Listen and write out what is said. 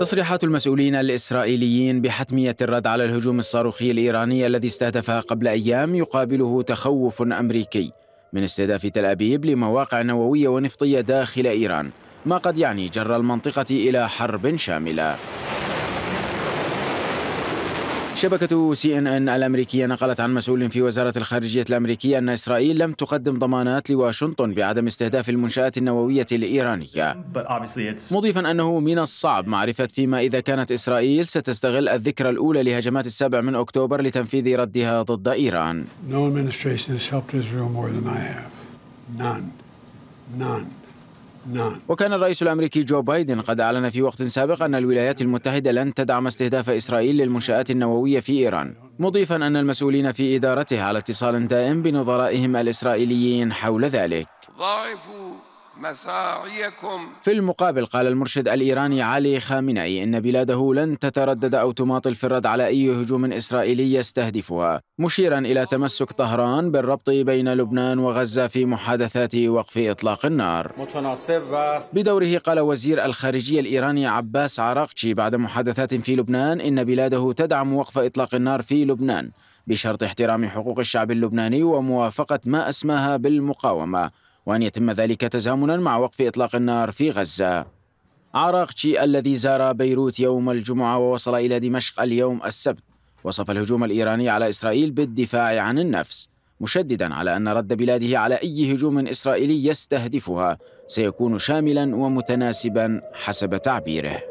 تصريحات المسؤولين الإسرائيليين بحتمية الرد على الهجوم الصاروخي الإيراني الذي استهدفها قبل أيام يقابله تخوف أمريكي من استهداف تل أبيب لمواقع نووية ونفطية داخل إيران ما قد يعني جر المنطقة إلى حرب شاملة شبكة سي ان ان الامريكية نقلت عن مسؤول في وزارة الخارجية الامريكية ان اسرائيل لم تقدم ضمانات لواشنطن بعدم استهداف المنشآت النووية الايرانية. مضيفا انه من الصعب معرفة فيما اذا كانت اسرائيل ستستغل الذكرى الاولى لهجمات السابع من اكتوبر لتنفيذ ردها ضد ايران. No administration has helped Israel more than I have. None. None. نعم. وكان الرئيس الأمريكي جو بايدن قد أعلن في وقت سابق أن الولايات المتحدة لن تدعم استهداف إسرائيل للمنشآت النووية في إيران مضيفا أن المسؤولين في ادارته على اتصال دائم بنظرائهم الإسرائيليين حول ذلك ضعفوا مساعيكم في المقابل قال المرشد الإيراني علي خامنئي إن بلاده لن تتردد أو تماطل في الرد على أي هجوم إسرائيلي يستهدفها مشيرا إلى تمسك طهران بالربط بين لبنان وغزة في محادثات وقف إطلاق النار بدوره قال وزير الخارجية الإيراني عباس عراقشي بعد محادثات في لبنان إن بلاده تدعم وقف إطلاق النار في لبنان بشرط احترام حقوق الشعب اللبناني وموافقة ما أسماها بالمقاومة وأن يتم ذلك تزامنا مع وقف إطلاق النار في غزة عراقشي الذي زار بيروت يوم الجمعة ووصل إلى دمشق اليوم السبت وصف الهجوم الإيراني على إسرائيل بالدفاع عن النفس مشددا على أن رد بلاده على أي هجوم إسرائيلي يستهدفها سيكون شاملا ومتناسبا حسب تعبيره